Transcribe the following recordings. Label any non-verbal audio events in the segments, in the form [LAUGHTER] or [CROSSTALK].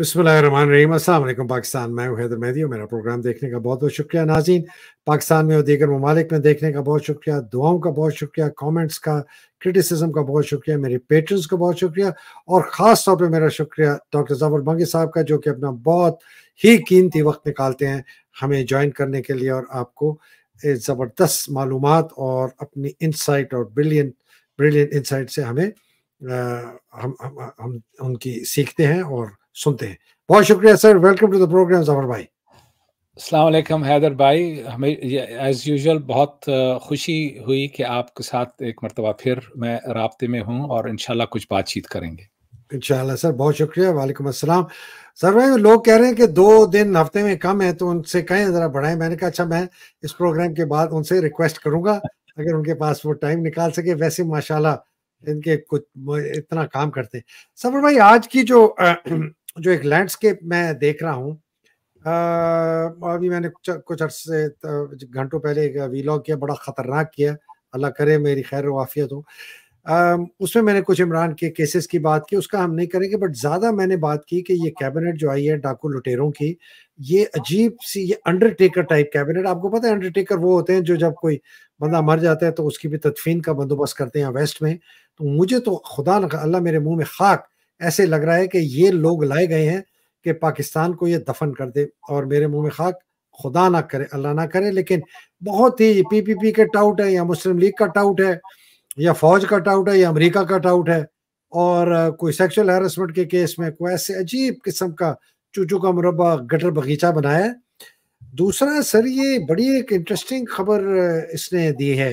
बसमिल पाकिस्तान मैं हूं हैदर मैदी मेरा प्रोग्राम देखने का बहुत बहुत शुक्रिया नाजीन पाकिस्तान में और दीगर ममालिक में देखने का बहुत शुक्रिया दुआओं का बहुत शुक्रिया कमेंट्स का क्रिटिसिज्म का बहुत शुक्रिया मेरे पेटर्स का बहुत शुक्रिया और ख़ास तौर पे मेरा शुक्रिया डॉक्टर जफर बंगी साहब का जो कि अपना बहुत ही कीमती वक्त निकालते हैं हमें ज्वाइन करने के लिए और आपको ज़बरदस्त मालूम और अपनी इंसाइट और ब्रिलियन ब्रिलियन इंसाइट से हमें आ, हम, हम, हम उनकी सीखते हैं और सुनते हैं बहुत शुक्रिया sir welcome to the programme Zafar भाई अलैक्म हैदर भाई हमें एज़ यूजल बहुत खुशी हुई कि आपके साथ एक मरतबा फिर मैं रबते में हूँ और इन कुछ बातचीत करेंगे इन सर बहुत शुक्रिया वालेकुम अस्सलाम सर भाई लोग कह रहे हैं कि दो दिन हफ्ते में कम है तो उनसे कहें ज़रा बढ़ाएं मैंने कहा अच्छा मैं इस प्रोग्राम के बाद उनसे रिक्वेस्ट करूँगा अगर उनके पास वो टाइम निकाल सके वैसे माशाल्लाह इनके कुछ इतना काम करते सफर भाई आज की जो जो एक लैंडस्केप मैं देख रहा हूँ अभी मैंने कुछ कुछ अर्से घंटों पहले एक वीलॉग किया बड़ा ख़तरनाक किया अल्लाह करे मेरी खैर वाफियत हो उसमें मैंने कुछ इमरान के केसेस की बात की उसका हम नहीं करेंगे बट ज़्यादा मैंने बात की कि ये कैबिनेट जो आई है डाकू लुटेरों की ये अजीब सी ये अंडरटेकर टाइप कैबिनेट आपको पता है अंडरटेकर वो होते हैं जो जब कोई बंदा मर जाता है तो उसकी भी तदफीन का बंदोबस्त करते हैं वेस्ट में तो मुझे तो खुदा अल्लाह मेरे मुँह में खाक ऐसे लग रहा है कि ये लोग लाए गए हैं कि पाकिस्तान को ये दफन कर दे और मेरे मुंह में खाक खुदा ना करे अल्लाह ना करे लेकिन बहुत ही पीपीपी के टाउट है या मुस्लिम लीग का टाउट है या फौज का टाउट है या अमेरिका का टाउट है और कोई सेक्सुअल हेरसमेंट के केस में कोई ऐसे अजीब किस्म का चूचू का मुरबा गटर बगीचा बनाया है दूसरा सर ये बड़ी एक इंटरेस्टिंग खबर इसने दी है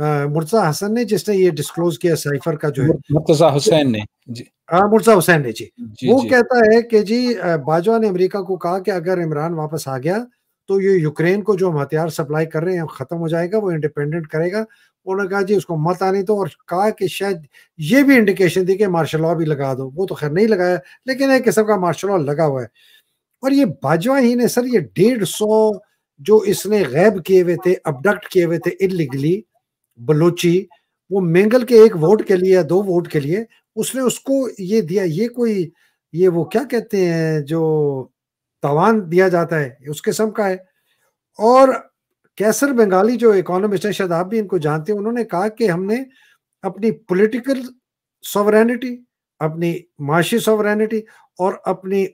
मुर्तजा हसन ने जिसने ये डिस्क्लोज किया साइफर का जो है मुर्तजा हुसैन ने जी हाँ मुर्जा हुसैन ने जी, जी वो जी. कहता है कि जी बाजवा ने अमेरिका को कहा कि अगर इमरान वापस आ गया तो ये यूक्रेन को जो हम हथियार सप्लाई कर रहे हैं खत्म हो जाएगा वो इंडिपेंडेंट करेगा उन्होंने कहा जी उसको मत आने दो और कहा कि शायद ये भी इंडिकेशन दी कि मार्शल लॉ भी लगा दो वो तो खैर नहीं लगाया लेकिन एक किस्म का मार्शल लॉ लगा हुआ है और ये बाजवा ही ने सर ये डेढ़ सौ जो इसने गैब किए हुए थे अबडक्ट किए हुए थे इलीगली बलोची वो मेंगल के एक वोट के लिए दो वोट के लिए उसने उसको ये दिया ये कोई ये वो क्या कहते हैं जो तवान दिया जाता है उसके सम का है और कैसर बंगाली जो इकोनॉमिस्ट है शायद आप भी इनको जानते हैं उन्होंने कहा कि हमने अपनी पॉलिटिकल सॉवरेनिटी अपनी माशी सॉवरेनिटी और अपनी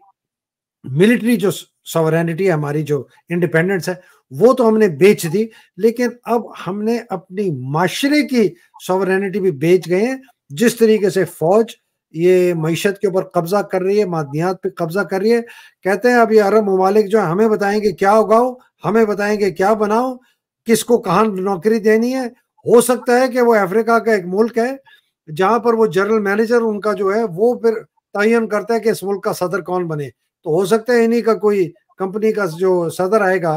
मिलिट्री जो सॉवरेनिटी हमारी जो इंडिपेंडेंस है वो तो हमने बेच दी लेकिन अब हमने अपनी माशरे की सॉवरेनिटी भी बेच गए हैं जिस तरीके से फौज ये मीशत के ऊपर कब्जा कर रही है मादनियात पे कब्जा कर रही है कहते हैं अब ये अरब ममालिक जो हमें बताएंगे क्या उगाओ हमें बताएंगे क्या बनाओ किसको कहाँ नौकरी देनी है हो सकता है कि वो अफ्रीका का एक मुल्क है जहां पर वो जनरल मैनेजर उनका जो है वो फिर तयन करता है कि इस मुल्क का सदर कौन बने तो हो सकता है इन्हीं का कोई कंपनी का जो सदर आएगा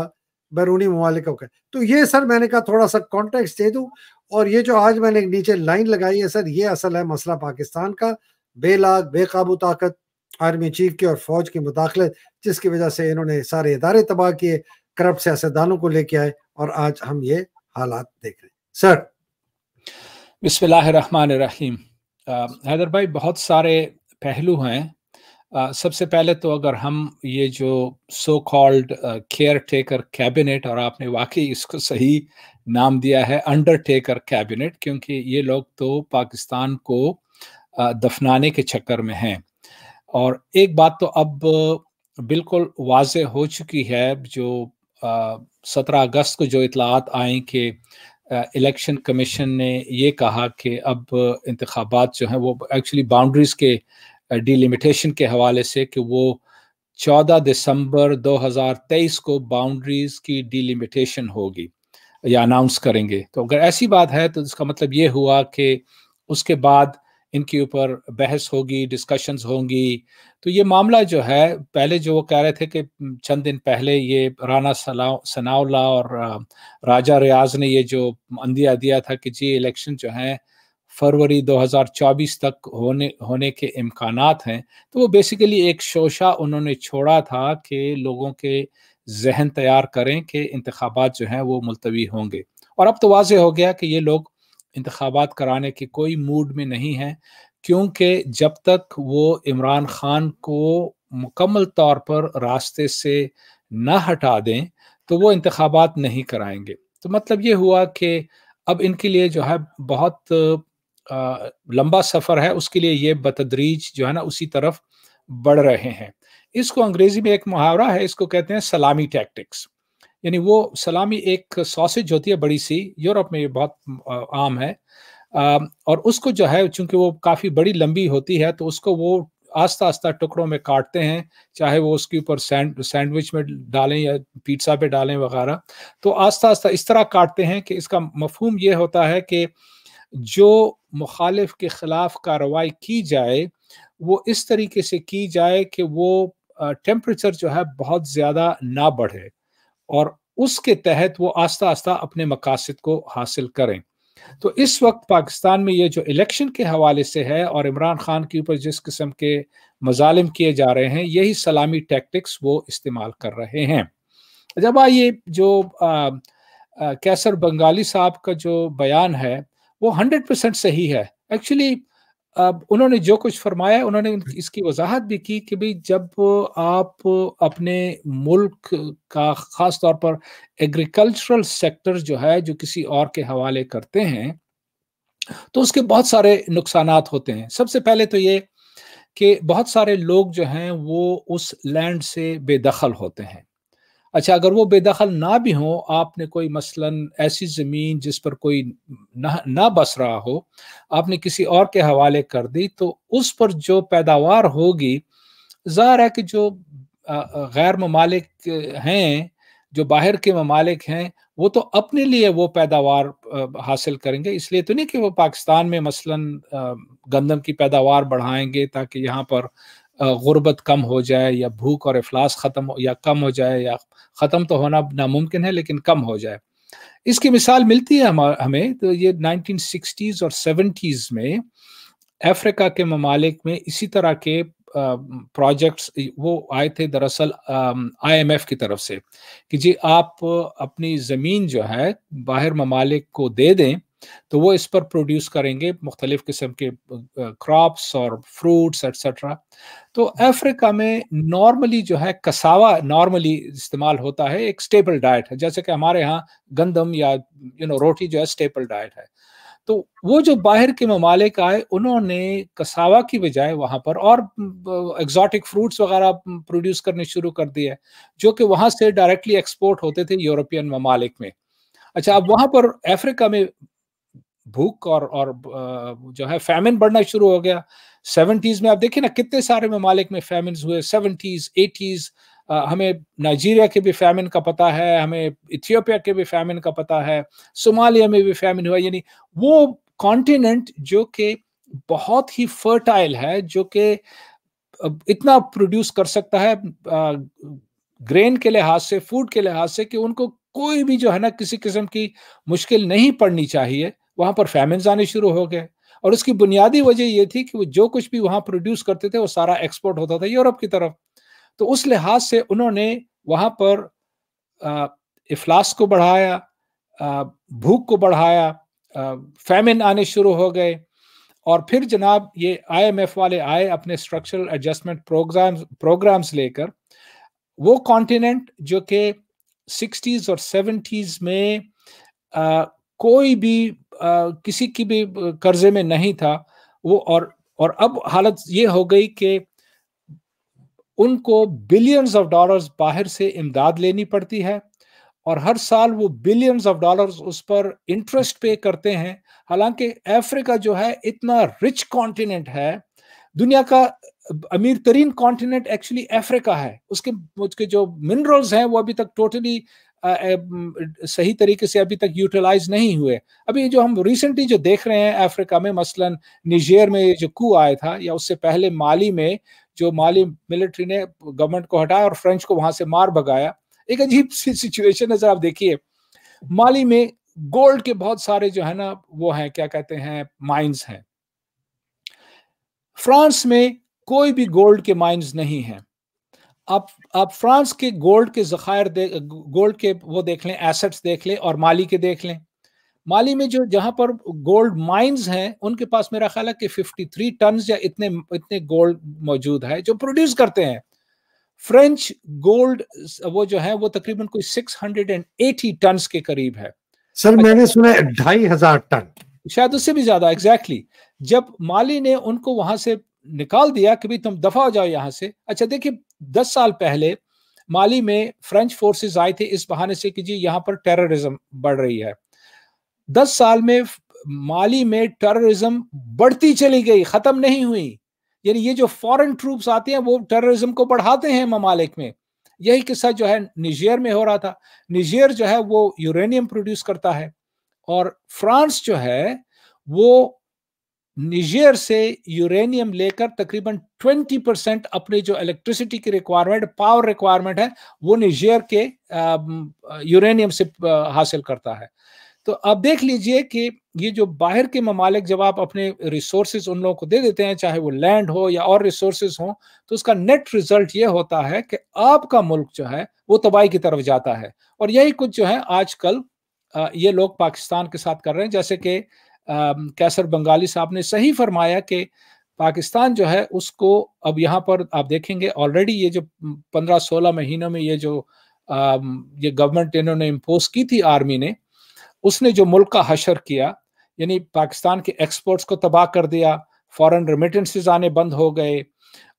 बैरूनी ममालिक का तो ये सर मैंने कहा थोड़ा सा कॉन्टेक्स्ट दे दूं और ये जो आज मैंने नीचे लाइन लगाई है सर ये असल है मसला पाकिस्तान का बेलाग बेकाबू ताकत आर्मी चीफ की और फौज की मुदाखलत जिसकी वजह से इन्होंने सारे इदारे तबाह किए करप्ट सियासतदानों को लेके आए और आज हम ये हालात देख रहे हैं सर बिस्मिल्लाह रहीम हैदर भाई बहुत सारे पहलू हैं सबसे पहले तो अगर हम ये जो so called caretaker cabinet और आपने वाकई इसको सही नाम दिया है अंडर टेकर कैबिनेट क्योंकि ये लोग तो पाकिस्तान को uh, दफनाने के चक्कर में हैं और एक बात तो अब बिल्कुल वाज हो चुकी है जो सत्रह अगस्त को जो इतलात आए कि इलेक्शन कमीशन ने ये कहा कि अब इंतबात जो हैं वो एक्चुअली बाउंड्रीज़ के डिलिमिटेशन के हवाले से कि वो 14 दिसंबर 2023 को बाउंड्रीज की डिलिमिटेशन होगी या अनाउंस करेंगे तो अगर ऐसी बात है तो इसका मतलब ये हुआ कि उसके बाद इनके ऊपर बहस होगी डिस्कशंस होंगी तो ये मामला जो है पहले जो वो कह रहे थे कि चंद दिन पहले ये राना सनाउला और राजा रियाज ने ये जो अंदिया दिया था कि जी इलेक्शन जो हैं फरवरी 2024 तक होने होने के इम्कान हैं तो वो बेसिकली एक शोशा उन्होंने छोड़ा था कि लोगों के जहन तैयार करें कि इंतबात जो हैं वो मुलतवी होंगे और अब तो वाज हो गया कि ये लोग इंतबात कराने के कोई मूड में नहीं हैं क्योंकि जब तक वो इमरान ख़ान को मुकम्मल तौर पर रास्ते से ना हटा दें तो वो इंतबात नहीं कराएंगे तो मतलब ये हुआ कि अब इनके लिए जो है बहुत लंबा सफ़र है उसके लिए ये बतदरीज जो है ना उसी तरफ बढ़ रहे हैं इसको अंग्रेज़ी में एक मुहावरा है इसको कहते हैं सलामी टैक्टिक्स यानी वो सलामी एक सॉसेज होती है बड़ी सी यूरोप में ये बहुत आम है और उसको जो है चूंकि वो काफ़ी बड़ी लंबी होती है तो उसको वो आस्ता आस्ता टुकड़ों में काटते हैं चाहे वो उसके ऊपर सैंड सैंडविच में डालें या पिज्ज़ा पे डालें वगैरह तो आस्ता आस्ता इस तरह काटते हैं कि इसका मफहूम ये होता है कि जो मुखालिफ के ख़िलाफ़ कार्रवाई की जाए वो इस तरीके से की जाए कि वो टेम्परेचर जो है बहुत ज़्यादा ना बढ़े और उसके तहत वो आस्ता आस्ता अपने मकासद को हासिल करें तो इस वक्त पाकिस्तान में ये जो इलेक्शन के हवाले से है और इमरान खान के ऊपर जिस किस्म के मजालिम किए जा रहे हैं यही सलामी टैक्टिक्स वो इस्तेमाल कर रहे हैं जब आइए जो आ, आ, कैसर बंगाली साहब का जो बयान है वो हंड्रेड परसेंट सही है एक्चुअली उन्होंने जो कुछ फरमाया उन्होंने इसकी वजाहत भी की कि भाई जब आप अपने मुल्क का ख़ास तौर पर एग्रीकल्चरल सेक्टर जो है जो किसी और के हवाले करते हैं तो उसके बहुत सारे नुकसान होते हैं सबसे पहले तो ये कि बहुत सारे लोग जो हैं वो उस लैंड से बेदखल होते हैं अच्छा अगर वो बेदखल ना भी हो आपने कोई मसलन ऐसी ज़मीन जिस पर कोई ना ना बस रहा हो आपने किसी और के हवाले कर दी तो उस पर जो पैदावार होगी ज़ाहिर है कि जो गैर ममालिक हैं जो बाहर के ममालिक हैं वो तो अपने लिए वो पैदावार हासिल करेंगे इसलिए तो नहीं कि वो पाकिस्तान में मसलन गंदम की पैदावार बढ़ाएंगे ताकि यहाँ पर गुर्बत कम हो जाए या भूख और अफलास ख़त्म या कम हो जाए या ख़त्म तो होना नामुमकिन है लेकिन कम हो जाए इसकी मिसाल मिलती है हम हमें तो ये 1960s और 70s में अफ्रीका के ममालिक में इसी तरह के प्रोजेक्ट्स वो आए थे दरअसल आईएमएफ की तरफ से कि जी आप अपनी ज़मीन जो है बाहर ममालिक को दे दें तो वो इस पर प्रोड्यूस करेंगे मुख्तलिफ़ किस्म के क्रॉप्स और फ्रूट्स एट्सट्रा तो अफ्रीका में नॉर्मली जो है कसावा नॉर्मली इस्तेमाल होता है एक स्टेपल डाइट है जैसे कि हमारे यहाँ गंदम या यू नो रोटी जो है स्टेपल डाइट है तो वो जो बाहर के ममालिक आए उन्होंने कसावा की बजाय वहाँ पर और एग्जॉटिक फ्रूट्स वगैरह प्रोड्यूस करने शुरू कर दिए जो कि वहाँ से डायरेक्टली एक्सपोर्ट होते थे यूरोपियन ममालिक में अच्छा अब वहाँ पर अफ्रीका में भूख और और जो है फैमिन बढ़ना शुरू हो गया सेवेंटीज में आप देखिए ना कितने सारे ममालिक में फैमिन हुए सेवेंटीज एटीज हमें नाइजीरिया के भी फैमिन का पता है हमें इथियोपिया के भी फैमिन का पता है सोमालिया में भी फैमिन हुआ यानी वो कॉन्टिनेंट जो कि बहुत ही फर्टाइल है जो कि इतना प्रोड्यूस कर सकता है ग्रेन के लिहाज से फूड के लिहाज से कि उनको कोई भी जो है ना किसी किस्म की मुश्किल नहीं पड़नी चाहिए वहाँ पर फैमिन्स आने शुरू हो गए और उसकी बुनियादी वजह यह थी कि वो जो कुछ भी वहाँ प्रोड्यूस करते थे वो सारा एक्सपोर्ट होता था यूरोप की तरफ तो उस लिहाज से उन्होंने वहाँ पर इफ्लास को बढ़ाया भूख को बढ़ाया फैमिन आने शुरू हो गए और फिर जनाब ये आईएमएफ वाले आए अपने स्ट्रक्चरल एडजस्टमेंट प्रोग्राम प्रोग्राम्स लेकर वो कॉन्टिनेंट जो कि सिक्सटीज़ और सेवेंटीज़ में आ, कोई भी किसी की भी कर्जे में नहीं था वो और और अब हालत ये हो गई कि उनको बिलियंस ऑफ डॉलर्स बाहर से इमदाद लेनी पड़ती है और हर साल वो बिलियंस ऑफ डॉलर्स उस पर इंटरेस्ट पे करते हैं हालांकि अफ्रीका जो है इतना रिच कॉन्टिनेंट है दुनिया का अमीर तरीन कॉन्टिनेंट एक्चुअली अफ्रीका है उसके उसके जो मिनरल्स हैं वो अभी तक टोटली सही तरीके से अभी तक यूटिलाइज नहीं हुए अभी जो हम रिसेंटली जो देख रहे हैं अफ्रीका में मसलन निजेर में जो कू आया था या उससे पहले माली में जो माली मिलिट्री ने गवर्नमेंट को हटाया और फ्रेंच को वहां से मार भगाया एक अजीब सी सिचुएशन है सर आप देखिए माली में गोल्ड के बहुत सारे जो है ना वो हैं क्या कहते हैं माइंस हैं फ्रांस में कोई भी गोल्ड के माइंस नहीं है आप आप फ्रांस के गोल्ड के जखायर गोल्ड के वो देख लें एसेट्स देख लें और माली के देख लें माली में जो जहां पर गोल्ड माइंस हैं उनके पास मेरा ख्याल है कि 53 टन या इतने इतने गोल्ड मौजूद है जो प्रोड्यूस करते हैं फ्रेंच गोल्ड वो जो है वो तकरीबन कोई 680 टन के करीब है सर अच्छा। मैंने सुना ढाई हजार टन शायद उससे भी ज्यादा एग्जैक्टली exactly. जब माली ने उनको वहां से निकाल दिया कि भाई तुम दफा हो जाओ यहां से अच्छा देखिए दस साल पहले माली में फ्रेंच फोर्सेस आए थे इस बहाने से कि जी यहाँ पर टेररिज्म बढ़ रही है दस साल में माली में टेररिज्म बढ़ती चली गई खत्म नहीं हुई यानी ये जो फॉरेन ट्रूप्स आते हैं वो टेररिज्म को बढ़ाते हैं ममालिक में यही किस्सा जो है निजेर में हो रहा था निजेर जो है वो यूरेनियम प्रोड्यूस करता है और फ्रांस जो है वो निजेर से यूरेनियम लेकर तकरीबन ट्वेंटी परसेंट अपने जो इलेक्ट्रिसिटी की रिक्वायरमेंट पावर रिक्वायरमेंट है वो निजेर के यूरेनियम um, से uh, हासिल करता है तो अब देख लीजिए कि ये जो बाहर के ममालिक जब आप अपने रिसोर्सेज उन लोगों को दे देते हैं चाहे वो लैंड हो या और रिसोर्सेज हो तो उसका नेट रिजल्ट ये होता है कि आपका मुल्क जो है वो तबाही की तरफ जाता है और यही कुछ जो है आजकल uh, ये लोग पाकिस्तान के साथ कर रहे हैं जैसे कि um, कैसर बंगाली साहब ने सही फरमाया कि पाकिस्तान जो है उसको अब यहाँ पर आप देखेंगे ऑलरेडी ये जो पंद्रह सोलह महीनों में ये जो आ, ये गवर्नमेंट इन्होंने इम्पोज की थी आर्मी ने उसने जो मुल्क का हशर किया यानी पाकिस्तान के एक्सपोर्ट्स को तबाह कर दिया फॉरेन रेमिटेंसेज आने बंद हो गए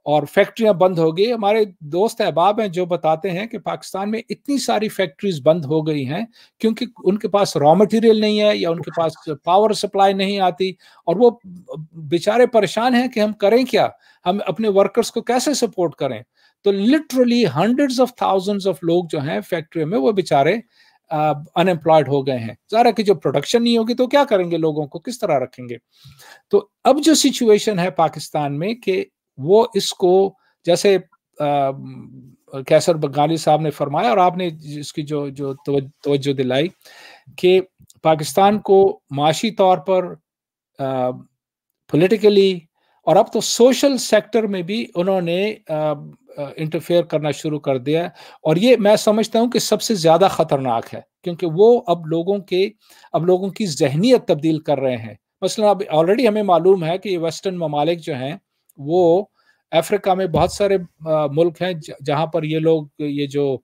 और फैक्ट्रियां बंद हो गई हमारे दोस्त अहबाब हैं जो बताते हैं कि पाकिस्तान में इतनी सारी फैक्ट्रीज बंद हो गई हैं क्योंकि उनके पास रॉ मटेरियल नहीं है या उनके पास पावर सप्लाई नहीं आती और वो बेचारे परेशान हैं कि हम करें क्या हम अपने वर्कर्स को कैसे सपोर्ट करें तो literally hundreds of thousands of लोग जो हैं फैक्ट्रियों में वो बेचारे अनएम्प्लॉयड हो गए हैं जरा कि जो प्रोडक्शन नहीं होगी तो क्या करेंगे लोगों को किस तरह रखेंगे तो अब जो सिचुएशन है पाकिस्तान में कि वो इसको जैसे कैसर बंगाली साहब ने फरमाया और आपने इसकी जो जो तवज्जो दिलाई कि पाकिस्तान को माशी तौर पर पॉलिटिकली और अब तो सोशल सेक्टर में भी उन्होंने इंटरफेयर करना शुरू कर दिया और ये मैं समझता हूँ कि सबसे ज़्यादा ख़तरनाक है क्योंकि वो अब लोगों के अब लोगों की जहनीत तब्दील कर रहे हैं मसला अब ऑलरेडी हमें मालूम है कि वेस्टर्न ममालिक जो हैं वो अफ्रीका में बहुत सारे मुल्क हैं जहां पर ये लोग ये जो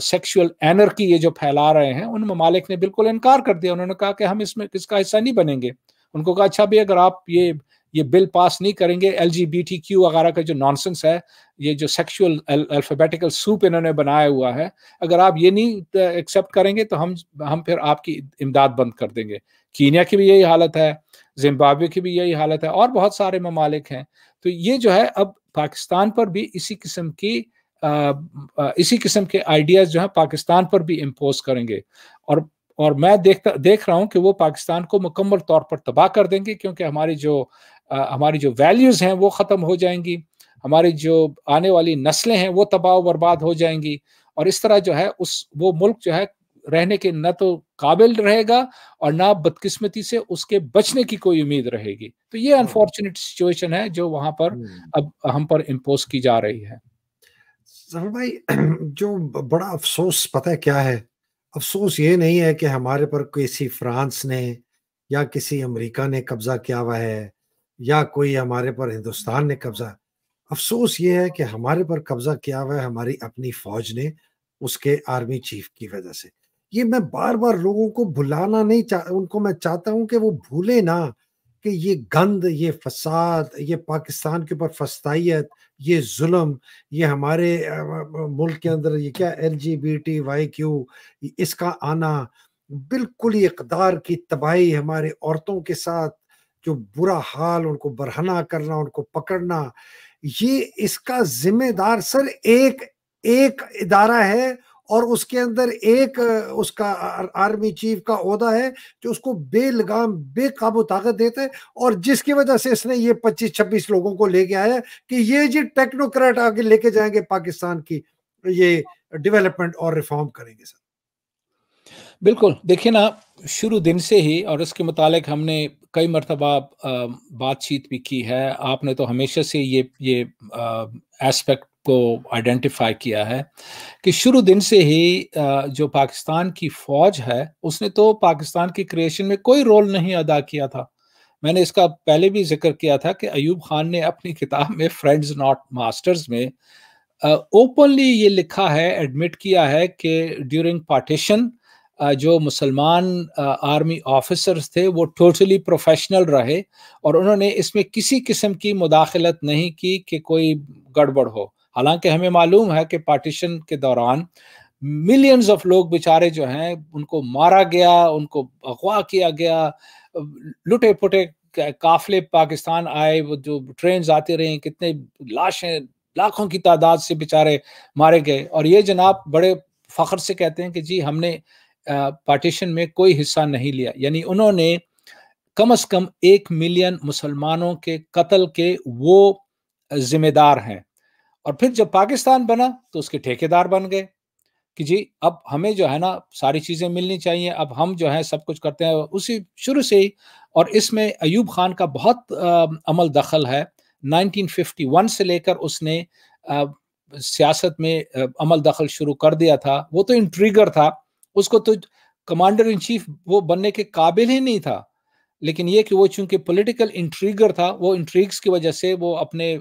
सेक्सुअल एनर्की ये जो फैला रहे हैं उन ममालिक ने बिल्कुल इनकार कर दिया उन्होंने कहा कि हम इसमें किसका हिस्सा नहीं बनेंगे उनको कहा अच्छा भी अगर आप ये ये बिल पास नहीं करेंगे L G B T Q वगैरह का जो नॉनसेंस है ये जो सेक्सुअल अल्फाबेटिकल सूप इन्होंने बनाया हुआ है अगर आप ये नहीं एक्सेप्ट करेंगे तो हम हम फिर आपकी इमदाद बंद कर देंगे कीनिया की भी यही हालत है जिम्बाब्वे की भी यही हालत है और बहुत सारे ममालिक हैं तो ये जो है अब पाकिस्तान पर भी इसी किस्म की इसी किस्म के आइडियाज जो है पाकिस्तान पर भी इम्पोज करेंगे और और मैं देखता देख रहा हूं कि वो पाकिस्तान को मुकम्मल तौर पर तबाह कर देंगे क्योंकि हमारी जो आ, हमारी जो वैल्यूज हैं वो ख़त्म हो जाएंगी हमारी जो आने वाली नस्लें हैं वो तबाह बर्बाद हो जाएंगी और इस तरह जो है उस वो मुल्क जो है रहने के ना तो काबिल रहेगा और ना बदकिस्मती से उसके बचने की कोई उम्मीद रहेगी तो ये अनफॉर्चुनेट हाँ। सिचुएशन है जो वहां पर हम्म। अब हम पर इम्पोज की जा रही है सर भाई [CLEARS THROAT] जो बड़ा अफसोस पता है क्या है अफसोस ये नहीं है कि हमारे पर किसी फ्रांस ने या किसी अमेरिका ने कब्जा किया हुआ है या कोई हमारे पर हिंदुस्तान ने कब्जा अफसोस ये है कि हमारे पर कब्जा किया हुआ है हमारी अपनी फौज ने उसके आर्मी चीफ की वजह से ये मैं बार बार लोगों को भुलाना नहीं चाह उनको मैं चाहता हूं कि वो भूले ना कि ये गंद ये फसाद ये पाकिस्तान के ऊपर फस्ताइत ये जुल्म ये हमारे मुल्क के अंदर ये क्या L G B T Y Q इसका आना बिल्कुल ही इकदार की तबाही हमारे औरतों के साथ जो बुरा हाल उनको बरहना करना उनको पकड़ना ये इसका जिम्मेदार सर एक एक इदारा है और उसके अंदर एक उसका आर्मी चीफ का अहदा है जो उसको बेलगाम बेकाबू ताकत देते हैं और जिसकी वजह से इसने ये 25-26 लोगों को लेके आया कि ये जी टेक्नोक्रेट आगे लेके जाएंगे पाकिस्तान की ये डेवलपमेंट और रिफॉर्म करेंगे सर बिल्कुल देखिए ना शुरू दिन से ही और इसके मुतालिक हमने कई मरतबा बातचीत भी की है आपने तो हमेशा से ये ये एस्पेक्ट को आइडेंटिफाई किया है कि शुरू दिन से ही जो पाकिस्तान की फौज है उसने तो पाकिस्तान की क्रिएशन में कोई रोल नहीं अदा किया था मैंने इसका पहले भी जिक्र किया था कि अयूब खान ने अपनी किताब में फ्रेंड्स नॉट मास्टर्स में ओपनली ये लिखा है एडमिट किया है कि ड्यूरिंग पार्टीशन जो मुसलमान आर्मी ऑफिसर्स थे वो टोटली प्रोफेशनल रहे और उन्होंने इसमें किसी किस्म की मुदाखलत नहीं की कि कोई गड़बड़ हो हालांकि हमें मालूम है कि पार्टीशन के दौरान मिलियंस ऑफ लोग बेचारे जो हैं उनको मारा गया उनको अगवा किया गया लुटे पुटे काफले पाकिस्तान आए वो जो ट्रेन आते रहे कितने लाशें लाखों की तादाद से बेचारे मारे गए और ये जनाब बड़े फ़ख्र से कहते हैं कि जी हमने पार्टीशन में कोई हिस्सा नहीं लिया यानी उन्होंने कम अज़ कम एक मिलियन मुसलमानों के कत्ल के वो ज़िम्मेदार हैं और फिर जब पाकिस्तान बना तो उसके ठेकेदार बन गए कि जी अब हमें जो है ना सारी चीज़ें मिलनी चाहिए अब हम जो है सब कुछ करते हैं उसी शुरू से ही और इसमें अयूब खान का बहुत आ, अमल दखल है 1951 से लेकर उसने आ, सियासत में आ, अमल दखल शुरू कर दिया था वो तो इंट्रीगर था उसको तो कमांडर इन चीफ वो बनने के काबिल ही नहीं था लेकिन ये कि वो चूंकि पॉलिटिकल इंट्रीगर था वो इंट्रीग्स की वजह से वो अपने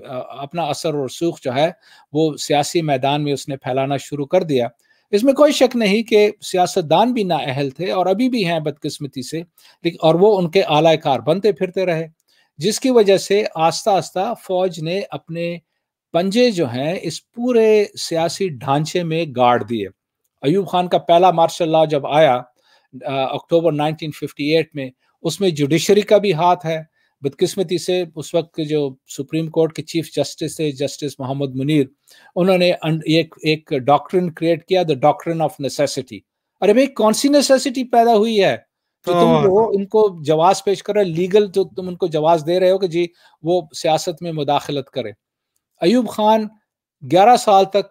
अपना असर और सूख जो है वो सियासी मैदान में उसने फैलाना शुरू कर दिया इसमें कोई शक नहीं कि सियासतदान भी अहल थे और अभी भी हैं बदकिस्मती से लेकिन और वो उनके आला कार बनते फिरते रहे जिसकी वजह से आस्ता आस्ता फौज ने अपने पंजे जो हैं इस पूरे सियासी ढांचे में गाड़ दिए अयूब खान का पहला मार्शल लॉ जब आया अक्टूबर 1958 में उसमें जुडिशरी का भी हाथ है बदकिस्मती से उस वक्त जो सुप्रीम कोर्ट के चीफ जस्टिस थे जस्टिस मोहम्मद मुनीर उन्होंने एक एक डॉक्ट्रिन क्रिएट किया द डॉक्ट्रिन ऑफ नेसेसिटी अरे भाई कौन सी नेसेसिटी पैदा हुई है तो तुम हाँ। वो उनको जवाब पेश कर रहे लीगल जो तुम उनको जवाब दे रहे हो कि जी वो सियासत में मुदाखलत करे अयूब खान 11 साल तक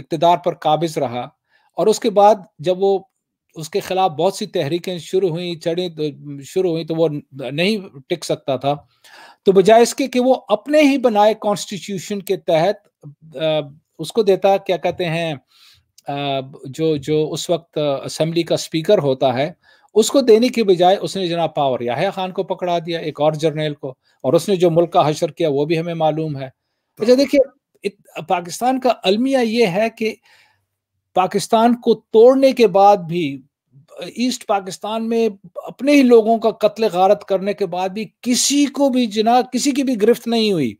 इकतदार पर काबिज रहा और उसके बाद जब वो उसके खिलाफ बहुत सी तहरीकें शुरू हुई चढ़ी तो शुरू हुई तो वो नहीं टिक सकता था तो बजाय इसके कि वो अपने ही बनाए कॉन्स्टिट्यूशन के तहत उसको देता क्या कहते हैं जो जो उस वक्त असम्बली का स्पीकर होता है उसको देने के बजाय उसने जनाब पावर याहिया खान को पकड़ा दिया एक और जर्नल को और उसने जो मुल्क का हशर किया वो भी हमें मालूम है तो अच्छा देखिए पाकिस्तान का अलमिया ये है कि पाकिस्तान को तोड़ने के बाद भी ईस्ट पाकिस्तान में अपने ही लोगों का कत्ल गारत करने के बाद भी किसी को भी जिना किसी की भी गिरफ्त नहीं हुई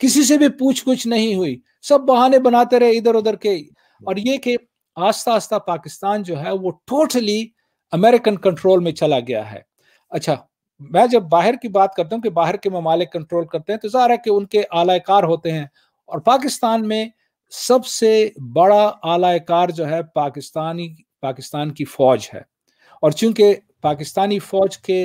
किसी से भी पूछ कुछ नहीं हुई सब बहाने बनाते रहे इधर उधर के और ये कि आस्ता आस्ता पाकिस्तान जो है वो टोटली अमेरिकन कंट्रोल में चला गया है अच्छा मैं जब बाहर की बात करता हूँ कि बाहर के ममालिक कंट्रोल करते हैं तो जहा है कि उनके आलाकार होते हैं और पाकिस्तान में सबसे बड़ा आलाकार जो है पाकिस्तानी पाकिस्तान की फौज है और चूंकि पाकिस्तानी फौज के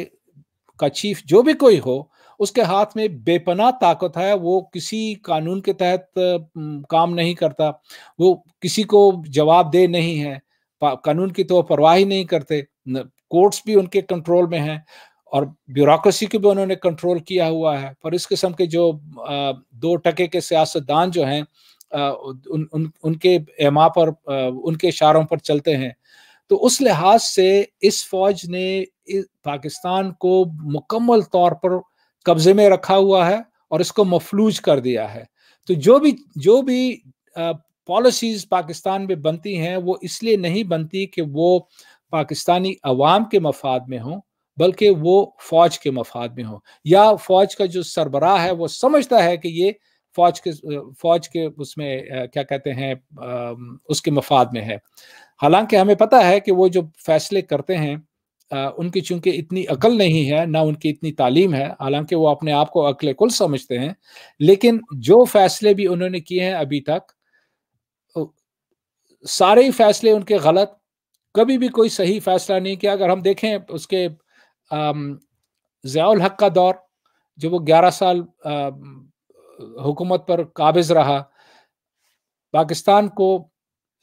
का चीफ जो भी कोई हो उसके हाथ में बेपना ताकत है वो किसी कानून के तहत काम नहीं करता वो किसी को जवाब दे नहीं है कानून की तो परवाह ही नहीं करते कोर्ट्स भी उनके कंट्रोल में हैं और ब्यूरोक्रेसी को भी उन्होंने कंट्रोल किया हुआ है पर इस किस्म के जो दो टके के सियासतदान जो हैं उन, उन उनके एमा पर उनके इशारों पर चलते हैं तो उस लिहाज से इस फौज ने पाकिस्तान को मुकम्मल तौर पर कब्जे में रखा हुआ है और इसको मफलूज कर दिया है तो जो भी जो भी पॉलिसीज पाकिस्तान में बनती हैं वो इसलिए नहीं बनती कि वो पाकिस्तानी अवाम के मफाद में हों बल्कि वो फौज के मफाद में हो या फौज का जो सरबराह है वो समझता है कि ये फौज के फौज के उसमें क्या कहते हैं उसके मफाद में है हालांकि हमें पता है कि वो जो फैसले करते हैं उनकी चूंकि इतनी अकल नहीं है ना उनकी इतनी तालीम है हालांकि वो अपने आप को अकल कुल समझते हैं लेकिन जो फैसले भी उन्होंने किए हैं अभी तक सारे ही फैसले उनके गलत कभी भी कोई सही फैसला नहीं किया अगर हम देखें उसके जयाल हक का दौर जो वो 11 साल हुकूमत पर काबिज रहा पाकिस्तान को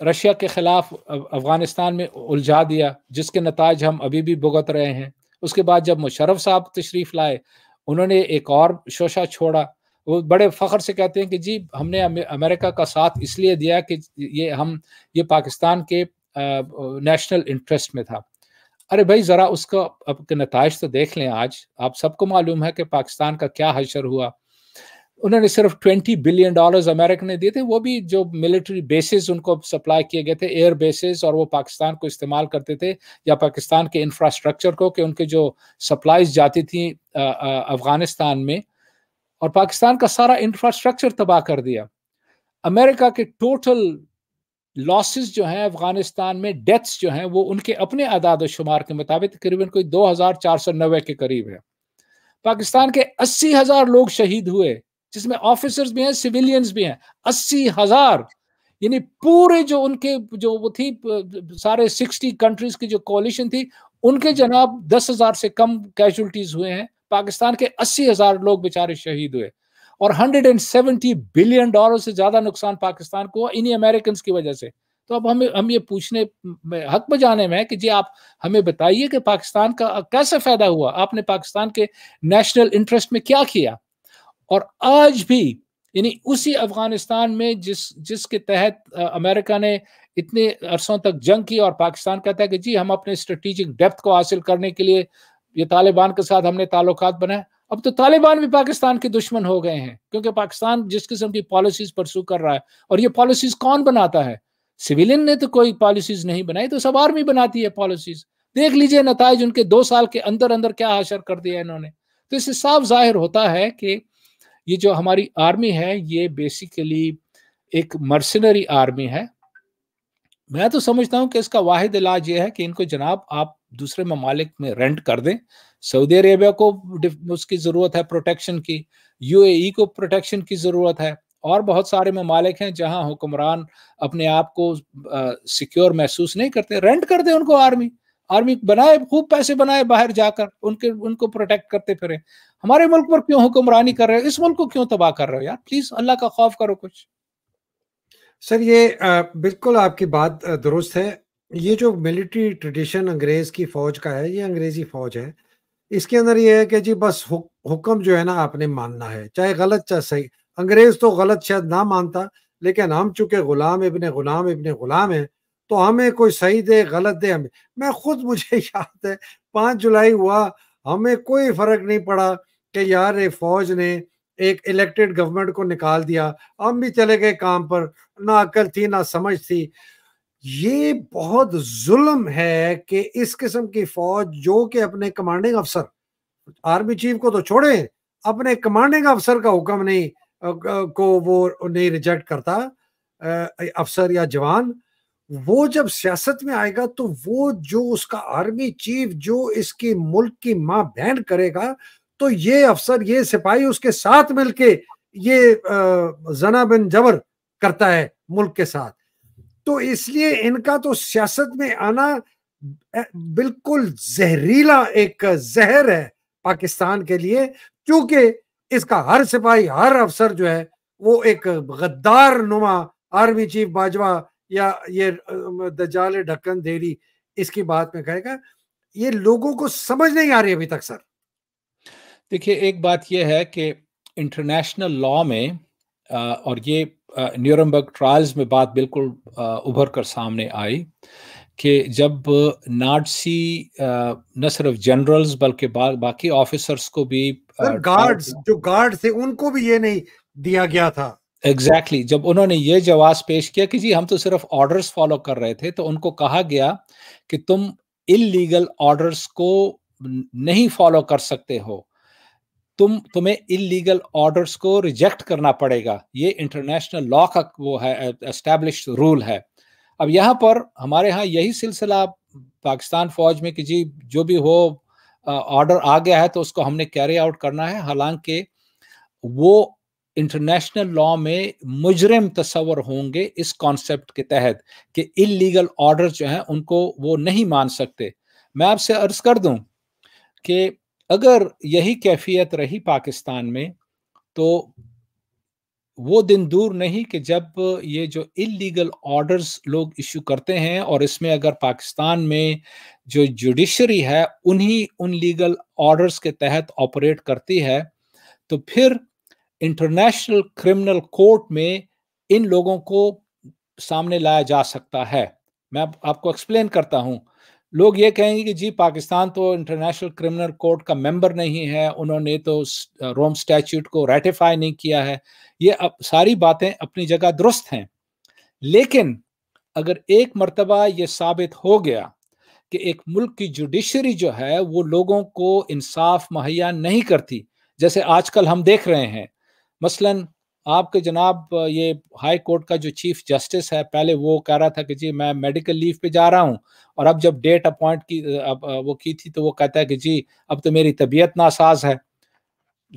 रशिया के ख़िलाफ़ अफ़गानिस्तान में उलझा दिया जिसके नतज हम अभी भी भुगत रहे हैं उसके बाद जब मुशरफ साहब तशरीफ़ लाए उन्होंने एक और शोशा छोड़ा वो बड़े फ़ख्र से कहते हैं कि जी हमने अमेरिका का साथ इसलिए दिया कि ये हम ये पाकिस्तान के नेशनल इंटरेस्ट में था अरे भाई ज़रा उसका नतज तो देख लें आज आप सबको मालूम है कि पाकिस्तान का क्या हशर हुआ उन्होंने सिर्फ ट्वेंटी बिलियन डॉलर्स अमेरिका ने दिए थे वो भी जो मिलिट्री बेसिस उनको सप्लाई किए गए थे एयर बेसिस और वो पाकिस्तान को इस्तेमाल करते थे या पाकिस्तान के इंफ्रास्ट्रक्चर को कि उनके जो सप्लाईज जाती थी अफगानिस्तान में और पाकिस्तान का सारा इंफ्रास्ट्रक्चर तबाह कर दिया अमेरिका के टोटल लॉसेस जो हैं अफगानिस्तान में डेथ्स जो हैं वो उनके अपने अदाद शुमार के मुताबिक तकरीबन कोई दो हज़ार चार सौ नब्बे के करीब है पाकिस्तान के अस्सी हज़ार लोग शहीद हुए जिसमें ऑफिसर्स भी हैं सिविलियंस भी हैं अस्सी हजार यानी पूरे जो उनके जो वो थी सारे सिक्सटी कंट्रीज की जो कॉलिशन थी उनके जनाब दस हजार से कम कैजुअलिटीज हुए हैं पाकिस्तान के अस्सी हजार लोग बेचारे शहीद हुए और 170 बिलियन डॉलर से ज्यादा नुकसान पाकिस्तान को इन्हीं अमेरिकन की वजह से तो अब हमें हम ये पूछने में हक बजाने में है कि जी आप हमें बताइए कि पाकिस्तान का कैसे फायदा हुआ आपने पाकिस्तान के नेशनल इंटरेस्ट में क्या किया और आज भी यानी उसी अफगानिस्तान में जिस जिसके तहत अमेरिका ने इतने अरसों तक जंग की और पाकिस्तान कहता है कि जी हम अपने स्ट्रेटिजिक डेप्थ को हासिल करने के लिए ये तालिबान के साथ हमने ताल्लुक बनाए अब तो तालिबान भी पाकिस्तान के दुश्मन हो गए हैं क्योंकि पाकिस्तान जिस किस्म की पॉलिसीज परसू कर रहा है और ये पॉलिसीज कौन बनाता है सिविलियन ने तो कोई पॉलिसीज नहीं बनाई तो सब आर्मी बनाती है पॉलिसीज देख लीजिए नतज उनके दो साल के अंदर अंदर क्या हाशर कर दिया इन्होंने तो इससे साफ जाहिर होता है कि ये जो हमारी आर्मी है ये बेसिकली एक मर्सनरी आर्मी है मैं तो समझता हूँ कि इसका वाहिद इलाज ये है कि इनको जनाब आप दूसरे ममालिक में रेंट कर दें सऊदी अरेबिया को उसकी ज़रूरत है प्रोटेक्शन की यूएई e को प्रोटेक्शन की ज़रूरत है और बहुत सारे ममालिक हैं जहां हुक्मरान अपने आप को सिक्योर महसूस नहीं करते रेंट कर दें उनको आर्मी आर्मी बनाए खूब पैसे बनाए बाहर जाकर उनके उनको प्रोटेक्ट करते फिरे हमारे मुल्क पर क्यों हुक्मरानी कर रहे हो इस मुल्क को क्यों तबाह कर रहे हो यार प्लीज अल्लाह का खौफ करो कुछ सर ये बिल्कुल आपकी बात दुरुस्त है ये जो मिलिट्री ट्रेडिशन अंग्रेज की फौज का है ये अंग्रेजी फौज है इसके अंदर ये है कि जी बस हुक्म जो है ना आपने मानना है चाहे गलत चाहे सही अंग्रेज तो गलत शायद ना मानता लेकिन हम चूंकि गुलाम इबन गुलाम इबन गुलाम है तो हमें कोई सही दे गलत दे हमें मैं खुद [LAUGHS] मुझे याद है पाँच जुलाई हुआ हमें कोई फर्क नहीं पड़ा कि यार ये फौज ने एक इलेक्टेड गवर्नमेंट को निकाल दिया हम भी चले गए काम पर ना अकल थी ना समझ थी ये बहुत जुल्म है कि इस किस्म की फौज जो कि अपने कमांडिंग अफसर आर्मी चीफ को तो छोड़े अपने कमांडिंग अफसर का हुक्म नहीं को वो नहीं रिजेक्ट करता अफसर या जवान वो जब सियासत में आएगा तो वो जो उसका आर्मी चीफ जो इसके मुल्क की मां बहन करेगा तो ये अफसर ये सिपाही उसके साथ मिलके ये जना बिन जबर करता है मुल्क के साथ तो इसलिए इनका तो सियासत में आना बिल्कुल जहरीला एक जहर है पाकिस्तान के लिए क्योंकि इसका हर सिपाही हर अफसर जो है वो एक गद्दार नुमा आर्मी चीफ बाजवा या ये दजाल ढक्कन देरी इसकी बात में कहेगा ये लोगों को समझ नहीं आ रही अभी तक सर देखिए एक बात यह है कि इंटरनेशनल लॉ में और ये न्यूरमबर्ग ट्रायल्स में बात बिल्कुल उभर कर सामने आई कि जब नाटसी न सिर्फ जनरल्स बल्कि बाकी ऑफिसर्स को भी गार्ड्स जो गार्ड थे उनको भी ये नहीं दिया गया था एग्जैक्टली exactly. जब उन्होंने ये जवाब पेश किया कि जी हम तो सिर्फ ऑर्डर्स फॉलो कर रहे थे तो उनको कहा गया कि तुम इलीगल ऑर्डर्स को नहीं फॉलो कर सकते हो तुम तुम्हें इलीगल ऑर्डर्स को रिजेक्ट करना पड़ेगा ये इंटरनेशनल लॉ का वो है एस्टेब्लिश रूल है अब यहाँ पर हमारे यहाँ यही सिलसिला पाकिस्तान फौज में कि जी जो भी हो ऑर्डर आ गया है तो उसको हमने कैरी आउट करना है हालांकि वो इंटरनेशनल लॉ में मुजरिम तस्वर होंगे इस कॉन्सेप्ट के तहत कि इलीगल ऑर्डर जो हैं उनको वो नहीं मान सकते मैं आपसे अर्ज कर दूं कि अगर यही कैफियत रही पाकिस्तान में तो वो दिन दूर नहीं कि जब ये जो इलीगल ऑर्डर्स लोग इशू करते हैं और इसमें अगर पाकिस्तान में जो जुडिशरी है उन्हीं उन लीगल ऑर्डर्स के तहत ऑपरेट करती है तो फिर इंटरनेशनल क्रिमिनल कोर्ट में इन लोगों को सामने लाया जा सकता है मैं आप, आपको एक्सप्लेन करता हूं लोग ये कहेंगे कि जी पाकिस्तान तो इंटरनेशनल क्रिमिनल कोर्ट का मेंबर नहीं है उन्होंने तो रोम स्टैट्यूट को रेटिफाई नहीं किया है ये अब सारी बातें अपनी जगह दुरुस्त हैं लेकिन अगर एक मरतबा ये साबित हो गया कि एक मुल्क की जुडिशरी जो है वो लोगों को इंसाफ मुहैया नहीं करती जैसे आजकल हम देख रहे हैं मसलन आपके जनाब ये हाई कोर्ट का जो चीफ जस्टिस है पहले वो कह रहा था कि जी मैं मेडिकल लीव पे जा रहा हूँ और अब जब डेट अपॉइंट की अब वो की थी तो वो कहता है कि जी अब तो मेरी तबीयत नासाज है